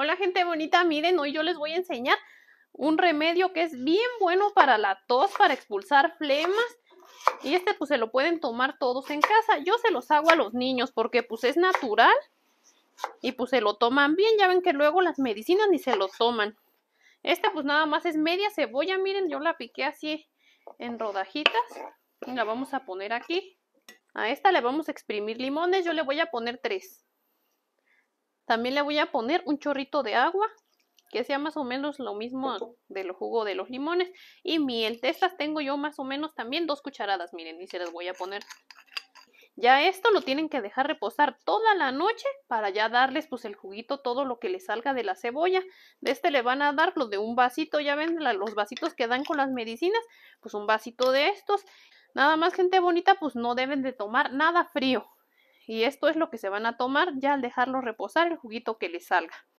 Hola gente bonita, miren, hoy yo les voy a enseñar un remedio que es bien bueno para la tos, para expulsar flemas. Y este pues se lo pueden tomar todos en casa. Yo se los hago a los niños porque pues es natural y pues se lo toman bien. Ya ven que luego las medicinas ni se lo toman. Esta pues nada más es media cebolla, miren, yo la piqué así en rodajitas. Y La vamos a poner aquí. A esta le vamos a exprimir limones, yo le voy a poner tres. También le voy a poner un chorrito de agua, que sea más o menos lo mismo de del jugo de los limones. Y miel, de estas tengo yo más o menos también dos cucharadas, miren, y se las voy a poner. Ya esto lo tienen que dejar reposar toda la noche para ya darles pues el juguito, todo lo que le salga de la cebolla. De este le van a dar lo pues, de un vasito, ya ven los vasitos que dan con las medicinas, pues un vasito de estos. Nada más gente bonita, pues no deben de tomar nada frío y esto es lo que se van a tomar ya al dejarlo reposar el juguito que les salga.